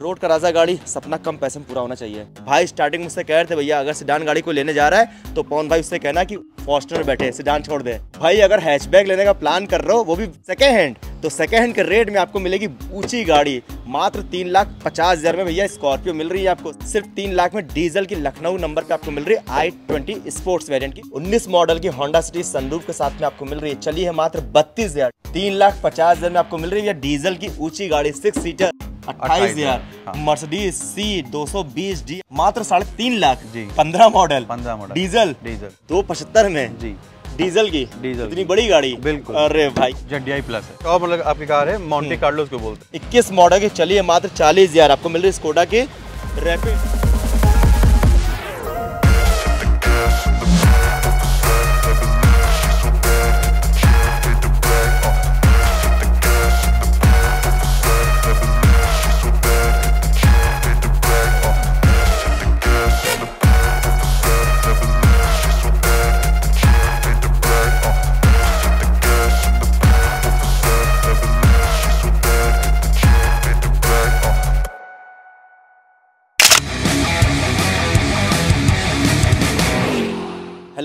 Road का राजा गाड़ी सपना कम पैसे में पूरा होना चाहिए भाई स्टार्टिंग मुझसे कह रहे थे भैया अगर सिडान गाड़ी को लेने जा रहा है तो पवन भाई उससे कहना कि फॉस्टर बैठे सिडान छोड़ दे भाई अगर हैचबैक लेने का प्लान कर रहे हो वो भी सेकेंड हैंड तो सेकेंड हैंड के रेट में आपको मिलेगी ऊंची गाड़ी मात्र तीन लाख पचास हजार में भैया स्कॉर्पियो मिल रही है आपको सिर्फ तीन लाख में डीजल की लखनऊ नंबर पे आपको मिल रही है आई ट्वेंटी स्पोर्ट्स वेरिएंट की उन्नीस मॉडल की होंडा सिटी सनरूफ के साथ में आपको मिल रही है चली है मात्र बत्तीस हजार तीन लाख पचास हजार में आपको मिल रही है डीजल की ऊंची गाड़ी सिक्स सीटर अट्ठाईस हजार मर्सिडीज हाँ। सी दो सौ बीस डी मात्र साढ़े तीन लाख जी पंद्रह मॉडल पंद्रह मॉडल डीजल डीजल दो पचहत्तर में जी डीजल की डीजल इतनी बड़ी गाड़ी बिल्कुल अरे भाई जंडियाई प्लस है और तो मतलब आपकी कार है मॉन्टे हम्म। कार्लोस को बोलते इक्कीस मॉडल की चली है मात्र चालीस हजार आपको मिल रही स्कोडा की रेपिड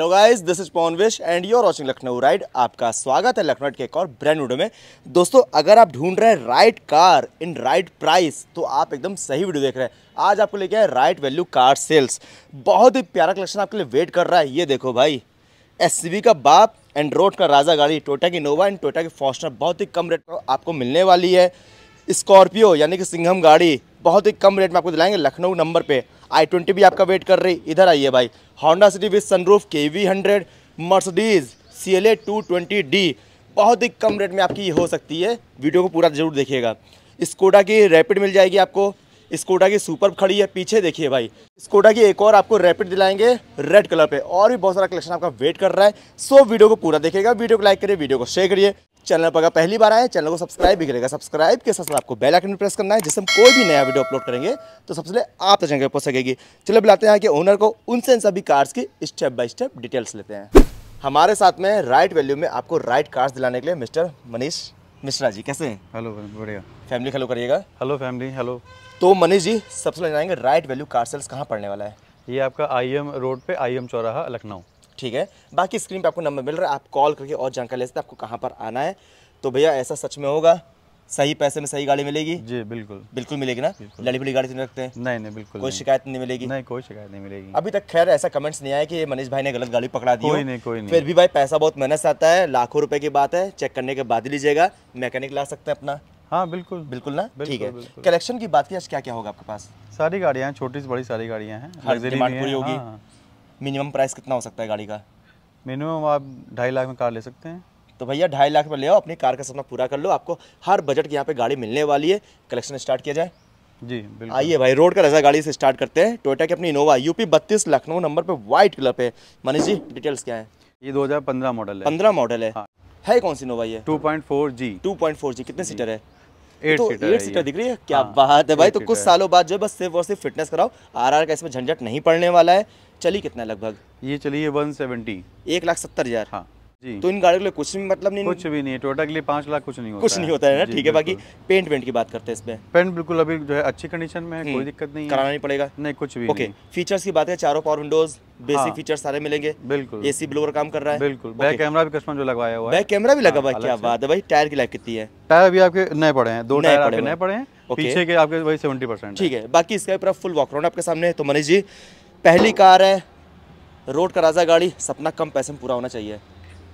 गाइस दिस इज पॉनविश and you are watching Lucknow ride आपका स्वागत है लखनऊ के एक और ब्रांड वीडियो में दोस्तों अगर आप ढूंढ रहे हैं right car in right price तो आप एकदम सही वीडियो देख रहे हैं आज आपको लेके आए राइट वैल्यू कार सेल्स बहुत ही प्यारा कलेक्शन आपके लिए वेट कर रहा है ये देखो भाई एस का बाप एंड रोड का राजा गाड़ी टोटा की नोवा एंड टोटा की फॉर्चुनर बहुत ही कम रेट पर आपको मिलने वाली है स्कॉर्पियो यानी कि सिंघम गाड़ी बहुत ही कम रेट में आपको दिलाएंगे लखनऊ नंबर पे आई ट्वेंटी भी आपका वेट कर रही इधर आइए भाई Honda City sun sunroof K V hundred Mercedes C L A two twenty D बहुत ही कम रेट में आपकी ये हो सकती है वीडियो को पूरा ज़रूर देखिएगा स्कोडा की रैपिड मिल जाएगी आपको स्कोडा की सुपर खड़ी है पीछे देखिए भाई स्कोडा की एक और आपको रैपिड दिलाएंगे रेड कलर पे और भी बहुत सारा कलेक्शन आपका वेट कर रहा है सो वीडियो को पूरा देखिएगा वीडियो को लाइक करिए वीडियो को शेयर करिए चैनल पर अगर पहली बार आए चैनल को सब्सक्राइब भी करेगा सब्सक्राइब के साथ आपको बेल आइकन प्रेस करना है जिससे हम कोई भी नया वीडियो अपलोड करेंगे तो सबसे पहले आप तक जगह पहुंच सकेगी चलो बुलाते हैं कि ओनर को उनसे इन सभी कार्स की स्टेप बाय स्टेप डिटेल्स लेते हैं हमारे साथ में राइट वैल्यू में आपको राइट कार्स दिलाने के लिए मिस्टर मनीष मिश्रा जी कैसे हैं हेलो बढ़िया फैमिली हेलो करिएगा हेलो फैमिली हेलो तो मनीष जी सबसे पहले जाएंगे राइट वैल्यू कार सेल्स कहाँ पड़ने वाला है ये आपका आई रोड पे आई चौराहा लखनऊ ठीक है बाकी स्क्रीन पे आपको नंबर मिल रहा है आप कॉल करके और जानकारी ले सकते हैं आपको कहाँ पर आना है तो भैया ऐसा सच में होगा सही पैसे में सही गाड़ी मिलेगी जी बिल्कुल बिल्कुल मिलेगी ना लड़ी बड़ी गाड़ी तो रखते हैं नहीं नहीं बिल्कुल कोई शिकायत नहीं मिलेगी नहीं कोई शिकायत नहीं मिलेगी अभी तक खैर ऐसा कमेंट्स नहीं आया कि मनीष भाई ने गलत गाड़ी पकड़ा दी कोई नहीं कोई नहीं फिर भी भाई पैसा बहुत मेहनत आता है लाखों रुपए की बात है चेक करने के बाद ही लीजिएगा मैकेनिक ला सकते हैं अपना हाँ बिल्कुल बिल्कुल ना ठीक है कलेक्शन की बात की आज क्या क्या होगा आपके पास सारी गाड़ियाँ छोटी से बड़ी सारी गाड़ियाँ हैं पूरी होगी हाँ। मिनिमम प्राइस कितना हो सकता है गाड़ी का मिनिमम आप ढाई लाख में कार ले सकते हैं तो भैया ढाई लाख में ले आओ अपनी कार का सपना पूरा कर लो आपको हर बजट के यहाँ पे गाड़ी मिलने वाली है कलेक्शन स्टार्ट किया जाए जी बिल्कुल आइए भाई रोड का रजा गाड़ी से स्टार्ट करते हैं टोयोटा की अपनी इनोवा यूपी बत्तीस लखनऊ नंबर पर व्हाइट कलर पे मनीष जी डिटेल्स क्या है ये दो मॉडल है पंद्रह मॉडल है हाँ। है कौन सी इनोवा ये 2.4 जी जी कितने सीटर है एट तो सीटर, सीटर दिख रही है क्या हाँ, बात है भाई तो कुछ सालों बाद जो बस सिर्फ और सिर्फ फिटनेस कराओ आरआर का इसमें झंझट नहीं पड़ने वाला है चली कितना लगभग ये चली है वन सेवेंटी एक लाख सत्तर हजार हाँ तो इन गाड़ियों के लिए कुछ भी मतलब नहीं कुछ भी नहीं टोटा के लिए पांच लाख कुछ नहीं होता कुछ नहीं होता है ना ठीक है बाकी पेंट वेंट की बात करते हैं इसमें पेंट बिल्कुल अभी जो है अच्छी कंडीशन में है हम्म। कोई दिक्कत नहीं कराना नहीं पड़ेगा नहीं कुछ भी ओके फीचर्स की बात है चारों पावर विंडोज बेसिक हाँ, फीचर सारे मिलेंगे बिल्कुल एसी ब्लोअर काम कर रहा है बिल्कुल बैक okay. कैमरा भी कस्टमर जो लगवाया हुआ है बैक कैमरा भी लगा हुआ हाँ, क्या बात है भाई टायर की लाइफ कितनी है टायर अभी आपके नए पड़े हैं दो टायर आपके नए पड़े हैं okay. पीछे के आपके वही सेवेंटी परसेंट ठीक है बाकी इसका पूरा फुल वॉक आपके सामने तो मनीष जी पहली कार है रोड का राजा गाड़ी सपना कम पैसे में पूरा होना चाहिए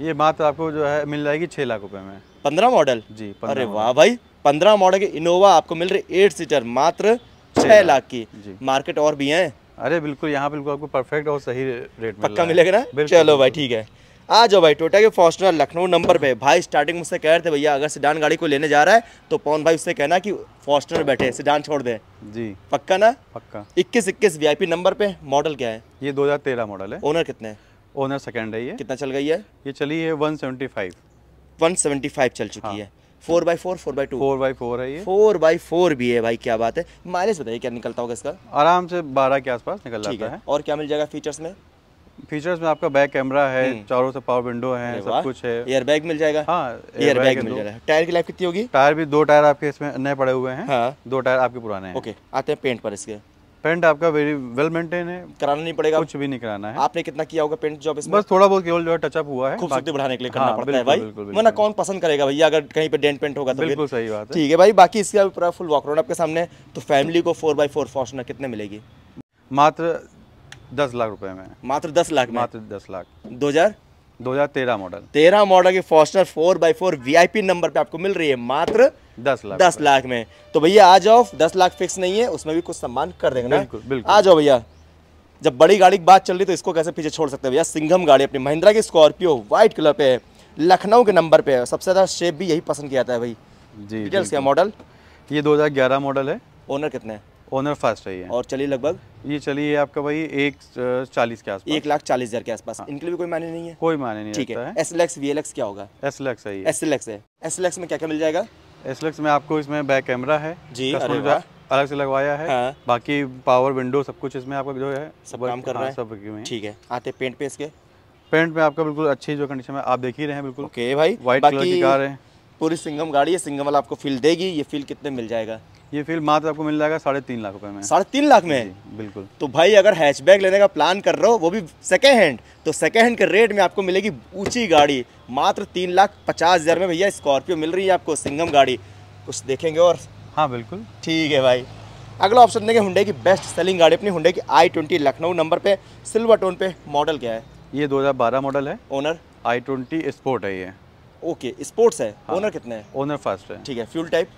ये मात्र आपको जो है मिल जाएगी छह लाख रुपए में पंद्रह मॉडल जी अरे वाह भाई पंद्रह मॉडल की इनोवा आपको मिल रही एट सीटर मात्र छह लाख की मार्केट और भी है अरे बिल्कुल यहाँ बिल्कुल आपको परफेक्ट और सही रेट पक्का मिलेगा ना चलो भाई ठीक है आ जाओ भाई टोटा के फॉर्चुनर लखनऊ नंबर पे भाई स्टार्टिंग में कह रहे थे भैया अगर सिडान गाड़ी को लेने जा रहा है तो पवन भाई उससे कहना कि फॉर्चुनर बैठे सिडान छोड़ दे जी पक्का ना पक्का इक्कीस इक्कीस वी नंबर पे मॉडल क्या है ये 2013 मॉडल है ओनर कितने है? ओनर सेकंड है ये कितना चल गई है ये चली है 175 175 चल चुकी हाँ। है four by four four by two four by four है ये फोर बाई फोर भी है भाई क्या बात है माइलेज बताइए क्या निकलता होगा इसका आराम से बारह के आसपास निकल जाता है।, है और क्या मिल जाएगा फीचर्स में फीचर्स में आपका बैक कैमरा है हम्म। चारों से पावर विंडो है सब कुछ है एयर बैग मिल जाएगा हाँ एयर बैग मिल जाएगा टायर की लाइफ कितनी होगी टायर भी दो टायर आपके इसमें नए पड़े हुए हैं हाँ। दो टायर आपके पुराने हैं ओके आते हैं पेंट पर इसके पेंट आपका वेरी वेल मेंटेन है कराना नहीं पड़ेगा कुछ भी नहीं कराना है आपने कितना किया होगा पेंट जॉब इसमें बस थोड़ा बहुत केवल जो है टचअप हुआ है खूबसूरती बढ़ाने के लिए करना हाँ, पड़ता है भाई वरना कौन पसंद करेगा भैया अगर कहीं पे डेंट पेंट होगा तो बिल्कुल सही बात है ठीक है भाई बाकी इसका पूरा फुल वॉक रोड आपके सामने तो फैमिली को फोर बाई फोर फॉर्चुनर कितने मिलेगी मात्र दस लाख रुपए में मात्र दस लाख मात्र दस लाख दो हजार 2013 मॉडल 13 मॉडल की Fortuner 4 by four V number पे आपको मिल रही है मात्र दस लाख दस लाख में तो भैया आ जाओ दस लाख फिक्स नहीं है उसमें भी कुछ सम्मान कर देंगे ना बिल्कुल बिल्कुल आ जाओ भैया जब बड़ी गाड़ी की बात चल रही तो इसको कैसे पीछे छोड़ सकते हैं भैया सिंघम गाड़ी अपनी महिंद्रा की स्कॉर्पियो व्हाइट कलर पे है लखनऊ के नंबर पे है सबसे ज़्यादा शेप भी यही पसंद किया जाता है भाई जी डिटेल्स क्या मॉडल ये दो मॉडल है ओनर कितने ओनर फास्ट रही है और चलिए लगभग ये चली है आपका भाई एक चालीस के आसपास एक लाख चालीस हजार के आसपास हाँ। इनके लिए भी कोई मायने नहीं है कोई मायने नहीं ठीक है एस एल वी एलेक्स क्या होगा एस एल है एस एल है एस एल में क्या क्या मिल जाएगा एस एल में आपको इसमें बैक कैमरा है जी अलग से लगवाया है हाँ। बाकी पावर विंडो सब कुछ इसमें आपका जो है सब काम कर रहा हाँ, है सब ठीक है आते पेंट पे इसके पेंट में आपका बिल्कुल अच्छी जो कंडीशन है आप देख ही रहे हैं बिल्कुल ओके भाई व्हाइट कलर की कार है पूरी सिंगम गाड़ी है सिंगम वाला आपको फील देगी ये फील कितने मिल जाएगा ये फील्ड मात्र आपको मिल जाएगा साढ़े तीन लाख रुपए में साढ़े तीन लाख में बिल्कुल तो भाई अगर हैचबैक लेने का प्लान कर रहे हो वो भी सेकेंड हैंड तो सेकेंड हैंड के रेट में आपको मिलेगी ऊंची गाड़ी मात्र तीन लाख पचास हज़ार में भैया स्कॉर्पियो मिल रही है आपको सिंगम गाड़ी कुछ देखेंगे और हाँ बिल्कुल ठीक है भाई अगला ऑप्शन देंगे हुडे की बेस्ट सेलिंग गाड़ी अपनी हुडे की आई ट्वेंटी लखनऊ नंबर पे सिल्वर टोन पे मॉडल क्या है ये 2012 मॉडल है ओनर आई ट्वेंटी स्पोर्ट है ये ओके स्पोर्ट्स है ओनर हाँ। कितने है ओनर फर्स्ट है ठीक है फ्यूल टाइप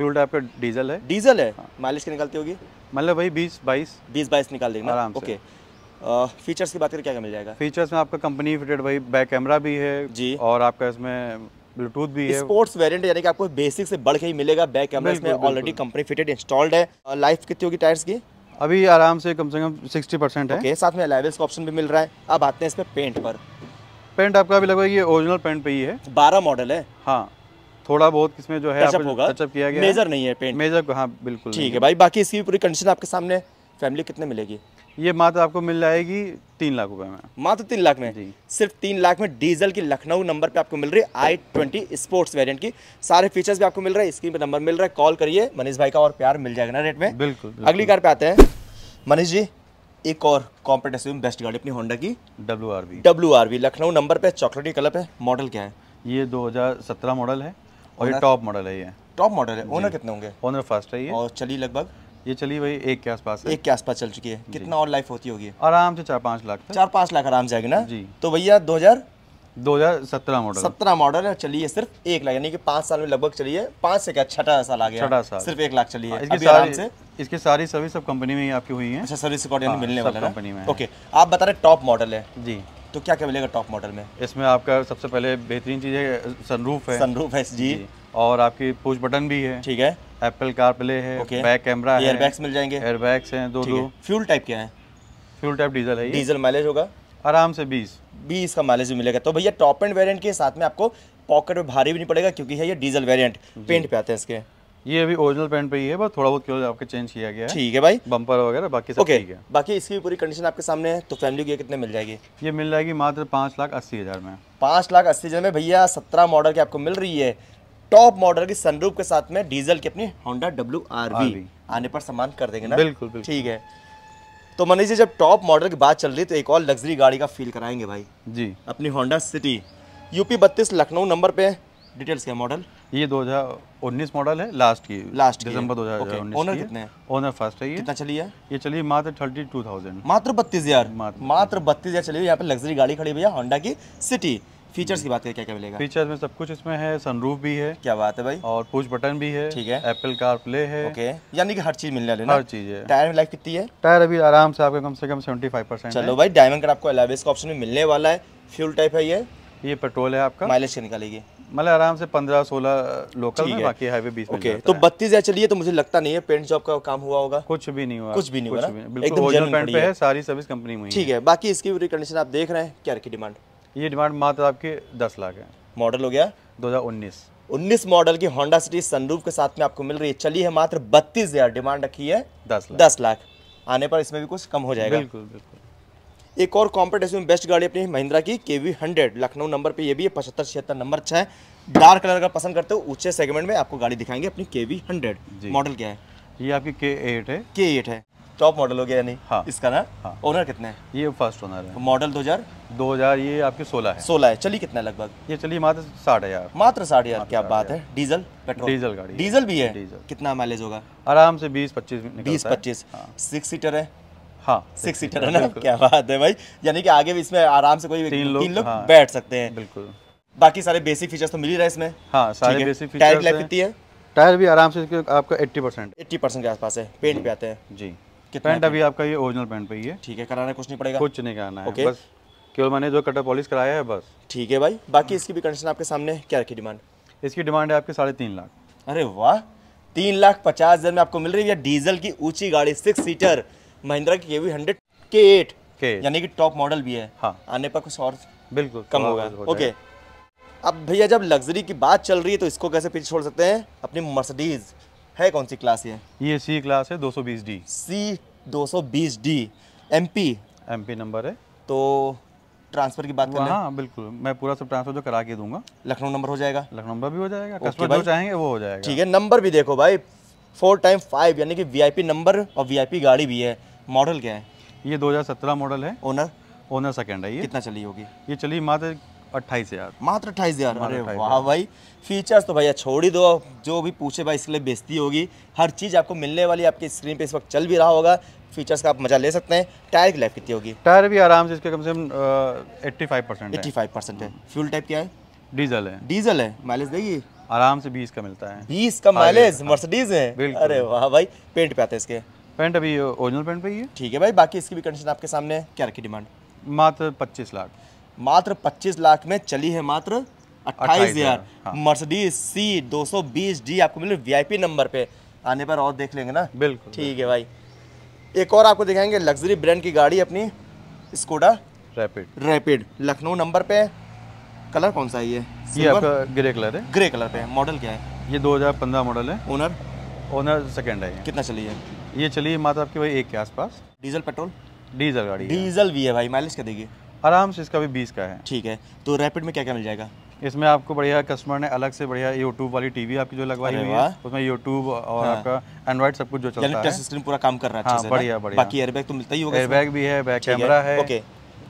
फ्यूल टाइप का डीजल है डीजल है हाँ। माइलेज की निकालती होगी मतलब भाई बीस बाईस बीस बाईस निकाल देंगे आराम ओके फीचर्स की बात करें क्या क्या मिल जाएगा फीचर्स में आपका कंपनी फिटेड भाई बैक कैमरा भी है जी और आपका इसमें ब्लूटूथ भी है स्पोर्ट्स वेरिएंट यानी कि आपको बेसिक से बढ़ के ही मिलेगा बैक कैमरा इसमें ऑलरेडी कंपनी फिटेड इंस्टॉल्ड है लाइफ कितनी होगी टायर्स की अभी आराम से कम से कम सिक्सटी परसेंट है साथ में अलाइवेंस का ऑप्शन भी मिल रहा है अब आते हैं इसमें पेंट पर पेंट आपका अभी लगभग ये ओरिजिनल पेंट पे ही है बारह मॉडल है हाँ थोड़ा बहुत इसमें जो है टचअप किया गया मेजर नहीं है पेंट मेजर हाँ बिल्कुल ठीक है भाई बाकी इसकी पूरी कंडीशन आपके सामने फैमिली कितने मिलेगी ये मात्र आपको मिल जाएगी तीन लाख रुपए में मात्र तीन लाख में सिर्फ तीन लाख में डीजल की लखनऊ नंबर पे आपको मिल रही है आई ट्वेंटी स्पोर्ट्स वेरिएंट की सारे फीचर्स भी आपको मिल रहा है स्क्रीन पे नंबर मिल रहा है कॉल करिए मनीष भाई का और प्यार मिल जाएगा ना रेट में बिल्कुल, बिल्कुल। अगली कार पे आते हैं मनीष जी एक और कॉम्पिटेटिव बेस्ट गाड़ी अपनी होंडा की W R V Lucknow number पे चॉकलेटी कलर पे मॉडल क्या है ये दो मॉडल है और ये टॉप मॉडल है ये टॉप मॉडल है ओनर कितने होंगे ओनर फर्स्ट है ये और चली लगभग ये चली भाई एक के आसपास एक के आसपास चल चुकी है कितना और लाइफ होती होगी आराम से चार पाँच लाख चार पाँच लाख आराम से आएगी ना जी तो भैया दो हजार दो हजार सत्रह मॉडल सत्रह मॉडल है चलिए सिर्फ एक लाख यानी कि पांच साल में लगभग चलिए पांच से क्या छठा साल आ गया छठा साल सिर्फ एक लाख चलिए इसके हाँ, इसकी से इसके सारी सर्विस सब कंपनी में ही आपकी हुई अच्छा, हाँ, है अच्छा सर्विस अकॉर्डिंग मिलने वाला कंपनी में ओके आप बता रहे टॉप मॉडल है जी तो क्या क्या मिलेगा टॉप मॉडल में इसमें आपका सबसे पहले बेहतरीन चीज़ है सनरूफ है सनरूफ है जी, और आपकी पुश बटन भी है ठीक है एप्पल कार प्ले है बैक कैमरा है एयरबैग्स मिल जाएंगे एयरबैग्स हैं दो दो फ्यूल टाइप क्या है फ्यूल टाइप डीजल है डीजल माइलेज होगा आराम से बीस बीस का माइलेज भी मिलेगा तो भैया टॉप एंड वेरियंट के साथ में आपको पॉकेट में भारी भी नहीं पड़ेगा क्योंकि है ये डीजल वेरिएंट पेंट पे आते हैं इसके ये अभी ओरिजिनल पेंट पे ही है बस थोड़ा बहुत क्लोज आपके चेंज किया गया है ठीक है भाई बम्पर वगैरह बाकी सब ठीक okay. है बाकी इसकी भी पूरी कंडीशन आपके सामने है तो फैमिली की कितने मिल जाएगी ये मिल जाएगी मात्र पाँच लाख अस्सी हज़ार में पाँच लाख अस्सी हज़ार में भैया सत्रह मॉडल की आपको मिल रही है टॉप मॉडल की सनरूफ के साथ में डीजल की अपनी होंडा डब्ल्यू आने पर सामान कर देंगे ना बिल्कुल ठीक है तो मनीष जी जब टॉप मॉडल की बात चल रही तो एक और लग्जरी गाड़ी का फील कराएंगे भाई जी अपनी होंडा सिटी यूपी बत्तीस लखनऊ नंबर पे डिटेल्स क्या मॉडल ये 2019 मॉडल है लास्ट की लास्ट दिसंबर दो हजार ओनर कितने ओनर फर्स्ट है ये कितना चली है ये चली मात्र थर्टी टू थाउजेंड मात्र बत्तीस हजार मात्र बत्तीस हजार चली यहाँ पे लग्जरी गाड़ी खड़ी भैया होंडा की सिटी फीचर्स की बात है क्या क्या मिलेगा फीचर्स में सब कुछ इसमें है सनरूफ भी है क्या बात है भाई और पुश बटन भी है ठीक है एप्पल कार प्ले है ओके यानी कि हर चीज मिलने वाली हर चीज है टायर में लाइफ कितनी है टायर अभी आराम से आपके कम से कम सेवेंटी फाइव परसेंट चलो भाई डायमंड का आपको का ऑप्शन में मिलने वाला है फ्यूल टाइप है ये ये पेट्रोल है आपका माइलेज क्या निकालेगी मतलब आराम से पंद्रह सोलह लोकल में बाकी हाईवे बीस ओके तो बत्तीस हजार चलिए तो मुझे लगता नहीं है पेंट जॉब का काम हुआ होगा कुछ भी नहीं हुआ कुछ भी नहीं हुआ एकदम पेंट पे है सारी सर्विस कंपनी में ठीक है बाकी इसकी पूरी कंडीशन आप देख रहे हैं क्या की डिमांड ये डिमांड मात्र आपके दस लाख है मॉडल हो गया दो हजार उन्नीस उन्नीस मॉडल की होंडा सिटी सनरूफ के साथ में आपको मिल रही है चली है मात्र बत्तीस हजार डिमांड रखी है दस लाख दस लाख आने पर इसमें भी कुछ कम हो जाएगा बिल्कुल बिल्कुल एक और कॉम्पिटेशन में बेस्ट गाड़ी अपनी महिंद्रा की के वी हंड्रेड लखनऊ नंबर पे ये भी है पचहत्तर छिहत्तर नंबर छः डार्क कलर का पसंद करते हो ऊंचे सेगमेंट में आपको गाड़ी दिखाएंगे अपनी के वी हंड्रेड मॉडल क्या है ये आपकी के एट है के एट है टॉप मॉडल हो गया यानी हाँ, इसका ना हाँ, ओनर कितना है ये फर्स्ट ओनर है मॉडल दो हजार दो हजार ये आपके सोलह है सोलह है चलिए कितना लगभग ये चलिए मात्र साठ हजार मात्र साठ हजार क्या बात है डीजल पेट्रोल डीजल गाड़ी डीजल भी है डीजल कितना माइलेज होगा आराम से बीस पच्चीस बीस पच्चीस सिक्स हाँ। सीटर है हाँ सिक्स सीटर है ना क्या बात है भाई यानी कि आगे भी इसमें आराम से कोई तीन लोग, तीन हाँ, बैठ सकते हैं बिल्कुल बाकी सारे बेसिक फीचर्स तो मिल ही रहा है इसमें हाँ सारे बेसिक टायर कितनी है टायर भी आराम से आपका एट्टी परसेंट एट्टी परसेंट के आसपास है पेंट पे आते हैं जी पेंट अभी आपका ये ओरिजिनल पेंट पे ही है ठीक है कराना कुछ नहीं पड़ेगा कुछ नहीं कराना है बस केवल मैंने जो कटर पॉलिश कराया है बस ठीक है भाई बाकी इसकी भी कंडीशन आपके सामने क्या रखी डिमांड इसकी डिमांड है आपके साढ़े तीन लाख अरे वाह तीन लाख पचास हज़ार में आपको मिल रही है डीजल की ऊंची गाड़ी सिक्स सीटर महिंद्रा की भी हंड्रेड के एट यानी कि टॉप मॉडल भी है हाँ आने पर कुछ और बिल्कुल कम होगा ओके अब भैया जब लग्जरी की बात चल रही है तो इसको कैसे पीछे छोड़ सकते हैं अपनी मर्सिडीज है कौन सी क्लास ये ये सी क्लास है 220 D C 220 D MP MP number है तो ट्रांसफर की बात कर हाँ बिल्कुल मैं पूरा सब ट्रांसफर जो तो करा के दूंगा लखनऊ नंबर हो जाएगा लखनऊ नंबर भी हो जाएगा कस्टमर जो चाहेंगे वो हो जाएगा ठीक है नंबर भी देखो भाई फोर टाइम फाइव यानी कि वीआईपी नंबर और वीआईपी गाड़ी भी है मॉडल क्या है ये 2017 मॉडल है ओनर ओनर सेकंड है ये कितना चली होगी ये चली मात्र अट्ठाईस हज़ार मात्र अट्ठाईस हज़ार अरे वाह भाई फीचर्स तो भैया छोड़ ही दो जो भी पूछे भाई इसके लिए बेचती होगी हर चीज़ आपको मिलने वाली आपके स्क्रीन पे इस वक्त चल भी रहा होगा फीचर्स का आप मजा ले सकते हैं टायर की लाइफ कितनी होगी टायर भी आराम से इसके कम से कम eighty five percent eighty five percent है फ्यूल टाइप क्या है डीजल है डीजल है माइलेज देगी आराम से बीस का मिलता है बीस का माइलेज मर्सिडीज है अरे वाह भाई पेंट पे आते हैं इसके पेंट अभी ओरिजिनल पेंट पे ही है ठीक है भाई बाकी इसकी भी कंडीशन आपके सामने है क्या रखी डिमांड मात्र पच्चीस लाख मात्र पच्चीस लाख में चली है मात्र अट्ठाईस हजार मर्सडीज सी 220 डी आपको मिले वीआईपी नंबर पे आने पर और देख लेंगे ना बिल्कुल ठीक है भाई एक और आपको दिखाएंगे लग्जरी ब्रांड की गाड़ी अपनी Skoda Rapid Rapid Lucknow number पे कलर कौन सा है ये ये आपका ग्रे कलर है ग्रे कलर पे मॉडल क्या है ये 2015 मॉडल है ओनर ओनर सेकेंड है कितना चलिए ये चलिए मात्र आपके भाई एक के आसपास डीजल पेट्रोल डीजल गाड़ी डीजल भी है भाई माइलेज का देगी आराम से इसका भी बीस का है ठीक है तो रैपिड में क्या क्या मिल जाएगा इसमें आपको बढ़िया कस्टमर ने अलग से बढ़िया यूट्यूब वाली टीवी आपकी जो लगवाई हुई है उसमें यूट्यूब और हाँ। आपका एंड्रॉइड सब कुछ जो चलता है सिस्टम पूरा काम कर रहा है हाँ, बढ़िया बढ़िया बाकी एयरबैग तो मिलता ही होगा एयरबैग भी है बैक कैमरा है ओके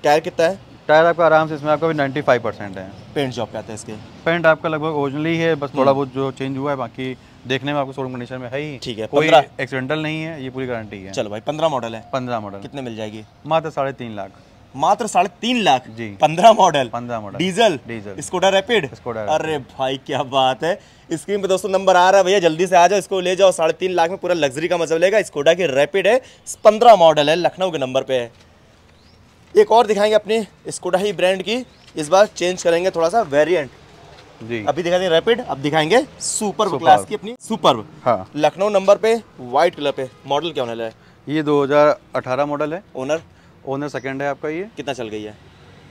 टायर कितना है टायर आपका आराम से इसमें आपका नाइन्टी फाइव परसेंट है पेंट जॉब क्या आता है इसके पेंट आपका लगभग ओरिजिनली है बस थोड़ा हम्म। बहुत जो चेंज हुआ है बाकी देखने में आपको शोरूम कंडीशन में है ही ठीक है कोई एक्सीडेंटल नहीं है ये पूरी गारंटी है चलो भाई पंद्रह मॉडल है पंद्रह मॉडल कितने मिल जाएगी मात्र साढ़े तीन लाख मात्र साढ़े तीन लाख जी पंद्रह मॉडल पंद्रह model diesel diesel scooter Rapid scooter अरे भाई क्या बात है स्क्रीन पे दोस्तों नंबर आ रहा है भैया जल्दी से आ जाओ इसको ले जाओ साढ़े तीन लाख में पूरा लग्जरी का मजा मतलब लेगा स्कोडा की रैपिड है पंद्रह मॉडल है लखनऊ के नंबर पे है एक और दिखाएंगे अपनी स्कोडा ही ब्रांड की इस बार चेंज करेंगे थोड़ा सा वेरियंट अभी दिखा दें रैपिड अब दिखाएंगे सुपर क्लास की अपनी सुपर हाँ। लखनऊ नंबर पे व्हाइट कलर पे मॉडल क्या होने लगा ये 2018 मॉडल है ओनर ओनर सेकंड है आपका ये कितना चल गई है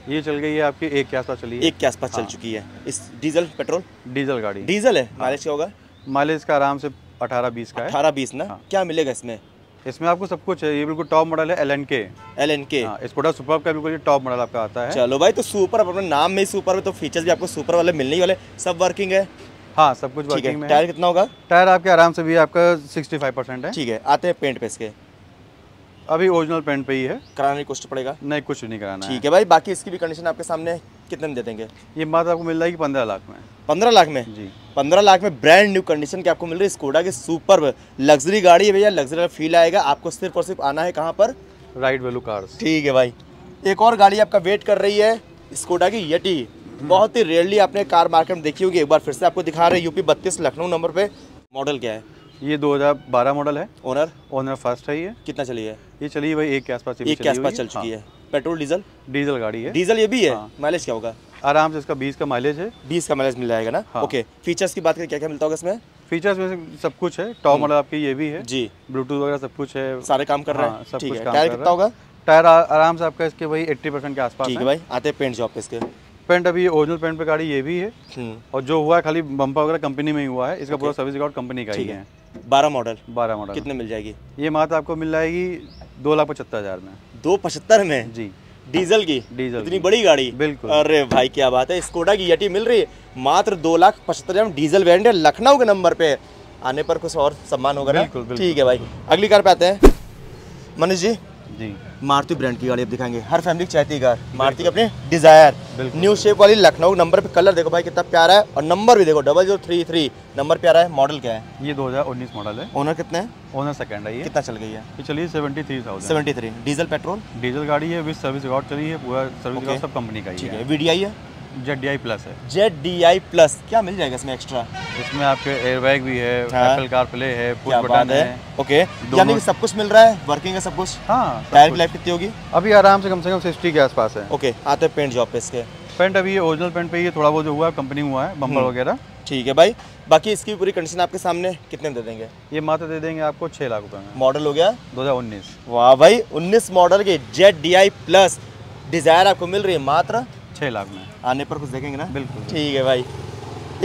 ये चल गई है आपकी एक के आसपास चली है एक के आसपास हाँ। चल चुकी है इस डीजल पेट्रोल डीजल गाड़ी डीजल है माइलेज हाँ। क्या होगा माइलेज का आराम से अठारह बीस का अठारह बीस ना हाँ। क्या मिलेगा इसमें इसमें आपको सब कुछ है ये बिल्कुल टॉप मॉडल है L N K L N K Skoda super का बिल्कुल टॉप मॉडल आपका आता है चलो भाई तो सुपर अपने नाम में सुपर है तो फीचर्स भी आपको सुपर वाले मिलने ही वाले सब वर्किंग है हाँ सब कुछ वर्किंग है टायर कितना होगा टायर आपके आराम से भी आपका सिक्सटी फाइव परसेंट है ठीक है आते हैं पेंट पे इसके अभी ओरिजिनल पेंट पे ही है कराने की कोशिश तो पड़ेगा नहीं कुछ नहीं कराना ठीक है भाई बाकी इसकी भी कंडीशन आपके सामने कितने में दे देंगे ये बात आपको मिल जाएगी पंद्रह लाख में पंद्रह लाख में जी पंद्रह लाख में ब्रांड न्यू कंडीशन की आपको मिल रही है स्कोडा की सुपर लग्जरी गाड़ी है भैया लग्जरी फील आएगा आपको सिर्फ और सिर्फ आना है कहाँ पर राइट वेलू कार ठीक है भाई एक और गाड़ी आपका वेट कर रही है स्कोडा की यटी बहुत ही रेयरली आपने कार मार्केट में देखी होगी एक बार फिर से आपको दिखा रहे हैं यूपी बत्तीस लखनऊ नंबर पे मॉडल क्या है ये 2012 मॉडल है ओनर ओनर फर्स्ट है ये कितना चली है ये चली भाई एक के आसपास एक के आसपास चल चुकी हाँ। है पेट्रोल डीजल डीजल गाड़ी है डीजल ये भी है माइलेज हाँ। क्या होगा आराम से इसका बीस का माइलेज है बीस का माइलेज मिल जाएगा ना ओके हाँ। फीचर्स की बात करें क्या क्या मिलता होगा इसमें फीचर्स में सब कुछ है टॉप मॉडल आपकी ये भी है जी ब्लूटूथ वगैरह सब कुछ है सारे काम कर रहे हैं सब कुछ टायर होगा टायर आराम से आपका इसके भाई एट्टी परसेंट के आसपास ठीक है भाई आते हैं पेंट जॉब पे इसके पेंट अभी ओरिजिनल पेंट पे गाड़ी ये भी है हम्म। और जो हुआ है खाली बम्पा वगैरह कंपनी में ही हुआ है इसका पूरा सर्विस रिकॉर्ड कंपनी का ही है बारह मॉडल बारह मॉडल कितने मिल जाएगी ये मात्र आपको मिल जाएगी दो लाख पचहत्तर हज़ार में दो पचहत्तर में जी डीजल की डीजल इतनी बड़ी गाड़ी बिल्कुल अरे भाई क्या बात है स्कोडा की यटी मिल रही है मात्र दो लाख पचहत्तर हज़ार डीजल वेरियंट है लखनऊ के नंबर पे आने पर कुछ और सम्मान होगा ठीक है भाई अगली कार पे आते हैं मनीष जी जी मारुति ब्रांड की गाड़ी आप दिखाएंगे हर फैमिली चाहती कार मारुति की अपनी डिजायर न्यू शेप वाली लखनऊ नंबर पे कलर देखो भाई कितना प्यारा है और नंबर भी देखो double zero three three number प्यारा है मॉडल क्या है ये 2019 मॉडल है ओनर कितने ओनर सेकंड है ये कितना चल गई है ये चलिए seventy three thousand seventy three diesel petrol diesel गाड़ी है विद सर्विस रिकॉर्ड चली है पूरा सर्विस सब कंपनी का ही है वीडियो है जेड डी आई प्लस है जेड डी आई प्लस क्या मिल जाएगा इसमें एक्स्ट्रा इसमें आपके एयरबैग भी है हाँ। एप्पल कार प्ले है पुश बटन है, है ओके यानी कि सब कुछ मिल रहा है वर्किंग है सब कुछ हाँ टायर लाइफ कितनी होगी अभी आराम से कम से कम सिक्सटी के आसपास है ओके आते हैं पेंट जॉब पे इसके पेंट अभी ओरिजिनल पेंट पे ही थोड़ा वो जो हुआ कंपनी हुआ है बम्पर हम्म। वगैरह ठीक है भाई बाकी इसकी पूरी कंडीशन आपके सामने कितने दे देंगे ये मात्र दे देंगे आपको छह लाख रुपए में मॉडल हो गया 2019 वाह भाई 19 मॉडल के Z D I plus Dzire आपको मिल रही है मात्र छह लाख में आने पर कुछ देखेंगे ना बिल्कुल ठीक है भाई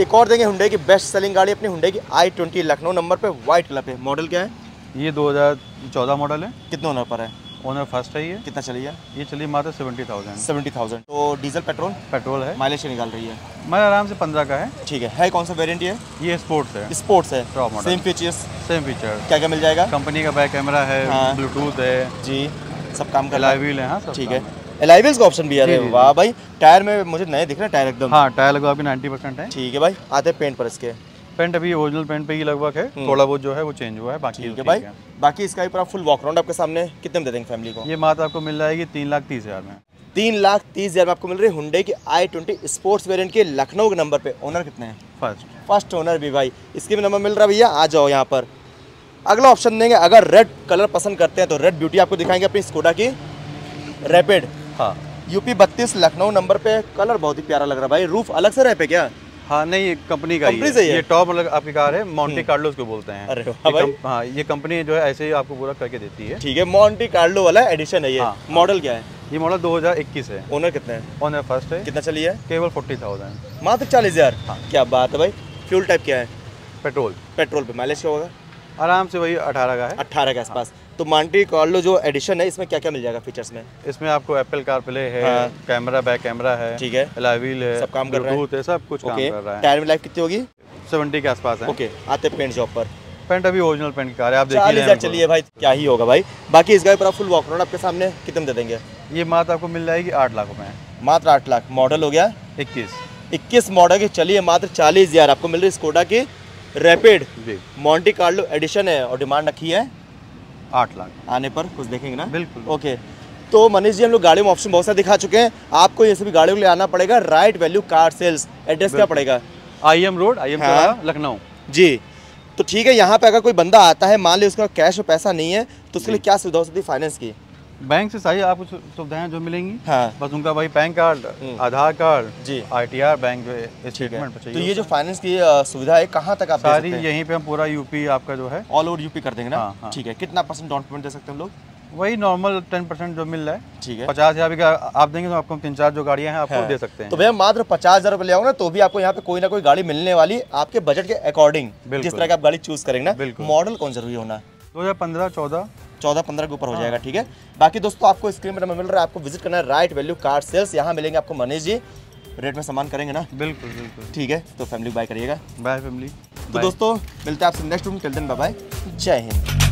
एक और देंगे हुंडई की बेस्ट सेलिंग गाड़ी अपनी हुंडई की आई ट्वेंटी लखनऊ नंबर पे व्हाइट कलर पे मॉडल क्या है ये 2014 मॉडल है कितने ओनर पर है ओनर फर्स्ट है ये कितना चलिए ये चलिए मात्र सेवेंटी थाउजेंड सेवेंटी थाउजेंड तो डीजल पेट्रोल पेट्रोल है माइलेज से निकाल रही है मैं आराम से पंद्रह का है ठीक है है कौन सा वेरिएंट ये ये स्पोर्ट्स है स्पोर्ट्स है सेम फीचर्स सेम फीचर क्या क्या मिल जाएगा कंपनी का बैक कैमरा है ब्लूटूथ हाँ। है जी सब काम कर व्हील है हाँ, ठीक है एलाइवेज का ऑप्शन भी आ रहा है वाह भाई टायर में मुझे नए दिख रहे हैं टायर एकदम हाँ टायर लगभग आपके नाइन्टी परसेंट है ठीक है भाई आते हैं पेंट पर इसके पेंट अभी ओरिजिनल पेंट पे ही लगभग है हम्म। थोड़ा बहुत जो है वो चेंज हुआ है बाकी ठीक है भाई बाकी इसका भी पूरा फुल वॉक राउंड आपके सामने कितने दे देंगे फैमिली को ये मात्र आपको मिल जाएगी तीन लाख तीस हज़ार में तीन लाख तीस हज़ार में आपको मिल रही है हुडे की आई ट्वेंटी स्पोर्ट्स वेरियंट के लखनऊ के नंबर पे ओनर कितने हैं फर्स्ट फर्स्ट ओनर भी भाई इसके भी नंबर मिल रहा भैया आ जाओ यहाँ पर अगला ऑप्शन देंगे अगर रेड कलर पसंद करते हैं तो रेड ब्यूटी आपको दिखाएंगे अपनी स्कोडा की रैपिड हाँ यूपी बत्तीस लखनऊ नंबर पे कलर बहुत ही प्यारा लग रहा है भाई रूफ अलग से रह पे क्या हाँ नहीं ये कंपनी का ही है ये टॉप आपकी कार है मॉन्टी कार्लो को बोलते हैं अरे वाह भाई हाँ ये कंपनी जो है ऐसे ही आपको पूरा करके देती है ठीक है मॉन्टी कार्लो वाला एडिशन है ये हाँ, मॉडल हाँ। क्या है ये मॉडल 2021 है ओनर कितने हैं ओनर फर्स्ट है कितना चलिए केवल फोर्टी थाउजेंड मात्र चालीस हजार हाँ। क्या बात है भाई फ्यूल टाइप क्या है पेट्रोल पेट्रोल पे माइलेज क्या होगा आराम से वही अठारह का है अठारह के आसपास हाँ। तो मांटी कार्लो जो एडिशन है इसमें क्या क्या मिल जाएगा फीचर्स में इसमें आपको एप्पल कार प्ले है हाँ। कैमरा बैक कैमरा है ठीक है लाइवील है सब काम कर रहा है सब कुछ काम टायर में लाइफ कितनी होगी सेवेंटी के आसपास है ओके आते पेंट जॉब पर पेंट अभी ओरिजिनल पेंट की कार है आप देख लीजिए चलिए भाई क्या ही होगा भाई बाकी इस गाड़ी पर आप फुल वॉक रोड आपके सामने कितने दे देंगे ये मात्र आपको मिल जाएगी आठ लाख रुपए मात्र आठ लाख मॉडल हो गया इक्कीस इक्कीस मॉडल की चलिए मात्र चालीस हजार आपको मिल रही है स्कोडा की रैपिड मॉन्टी कार्लो एडिशन है और डिमांड रखी है आठ लाख आने पर कुछ देखेंगे ना बिल्कुल ओके तो मनीष जी हम लोग गाड़ियों में ऑप्शन बहुत सारे दिखा चुके हैं आपको ये सभी गाड़ियों के लिए आना पड़ेगा right value car sales address क्या पड़ेगा I M road I M हाँ, लखनऊ जी तो ठीक है यहाँ पे अगर कोई बंदा आता है मान ली उसका कैश और पैसा नहीं है तो उसके लिए क्या सुविधा हो सकती है फाइनेंस की बैंक से सारी आपको सुविधाएं जो मिलेंगी हाँ बस उनका वही पैन कार्ड हम्म। आधार कार्ड जी आई बैंक जो स्टेटमेंट तो ये जो फाइनेंस की सुविधा है कहाँ तक आप सारी यहीं पे हम पूरा यूपी आपका जो है ऑल ओवर यूपी कर देंगे ना हाँ, हाँ। ठीक है कितना परसेंट डाउन पेमेंट दे सकते हैं हम लोग वही नॉर्मल टेन परसेंट जो मिल रहा है ठीक है पचास हजार आप देंगे तो आपको तीन चार जो गाड़ियां हैं आपको है। हाँ। दे सकते हैं तो भैया मात्र पचास हजार रुपये ना तो भी आपको यहाँ पे कोई ना कोई गाड़ी मिलने वाली आपके बजट के अकॉर्डिंग जिस तरह की आप गाड़ी चूज करेंगे ना मॉडल कौन जरूरी होना दो हजार पंद्रह चौदह चौदह पंद्रह के ऊपर हो हाँ। जाएगा ठीक है बाकी दोस्तों आपको स्क्रीन पर नंबर मिल रहा है आपको विजिट करना है राइट वैल्यू कार सेल्स यहाँ मिलेंगे आपको मनीष जी रेट में सामान करेंगे ना बिल्कुल बिल्कुल ठीक है तो फैमिली बाय करिएगा बाय फैमिली तो दोस्तों मिलते हैं आपसे नेक्स्ट रूम चलते हैं बाय जय हिंद